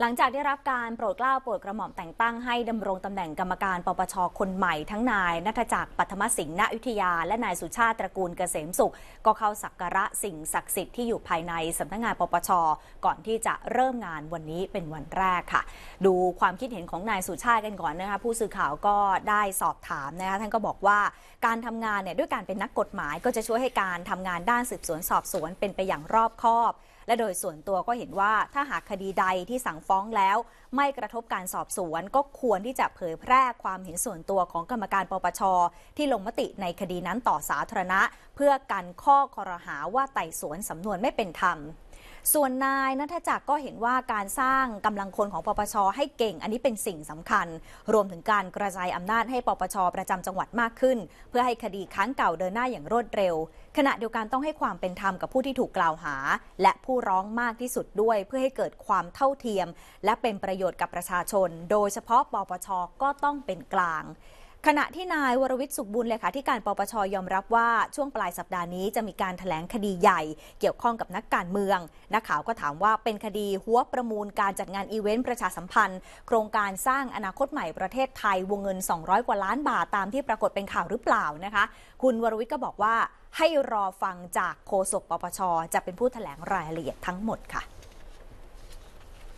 หลังจากได้รับการโปรดเกล้าโปรดกระหม่อมแต่งตั้งให้ดำรงตำแหน่งกรรมการปปชคนใหม่ทั้งนายนัทจักรปัทมสิงห์ณอุทยาและนายสุชาติตระกูลเกษมสุข ก็เข้าสักการะสิ่งศักดิ์สิทธิ์ที่อยู่ภายในสำนักงงานปปชก่อนที่จะเริ่มงานวันนี้เป็นวันแรกค่ะ ดูความคิดเห็นของนายสุชาติกันก่อนนะคะผู้สื่อข่าวก็ได้สอบถามนะคะท่านก็บอกว่าการทำงานเนี่ยด้วยการเป็นนักกฎหมายก็จะช่วยให้การทำงานด้านสืบสวนสอบสวนเป็นไปอย่างรอบคอบและโดยส่วนตัวก็เห็นว่าถ้าหากคดีใดที่สั่งฟ้องแล้ว ไม่กระทบการสอบสวนก็ควรที่จะเผยแพร่ความเห็นส่วนตัวของกรรมการปปช ที่ลงมติในคดีนั้นต่อสาธารณะเพื่อกันข้อคอรหาว่าไต่สวนสำนวนไม่เป็นธรรมส่วนนายนัทจักรก็เห็นว่าการสร้างกำลังคนของปปชให้เก่ง อันนี้เป็นสิ่งสำคัญ รวมถึงการกระจายอำนาจให้ปปช ประจำจังหวัดมากขึ้น เพื่อให้คดีค้างเก่าเดินหน้าอย่างรวดเร็ว ขณะเดียวกันต้องให้ความเป็นธรรมกับผู้ที่ถูกกล่าวหา และผู้ร้องมากที่สุดด้วยเพื่อให้เกิดความเท่าเทียม และเป็นประโยชน์กับประชาชน โดยเฉพาะปปชก็ต้องเป็นกลางขณะที่นาย วรวิทย์สุขบุญเลขาธิการปปชยอมรับว่า ช่วงปลายสัปดาห์นี้จะมีการถแถลงคดีใหญ่ เกี่ยวข้องกับนักการเมือง นักข่าวก็ถามว่าเป็นคดีหัวประมูลการจัดงานอีเวนต์ประชาสัมพันธ์ โครงการสร้างอนาคตใหม่ประเทศไทยวงเงิน 200 กว่าล้านบาทตามที่ปรากฏเป็นข่าวหรือเปล่านะคะ คุณวรวิทย์ก็บอกว่า ให้รอฟังจากโฆษกปปชจะเป็นผู้ถแถลงรายละเอียดทั้งหมดค่ะ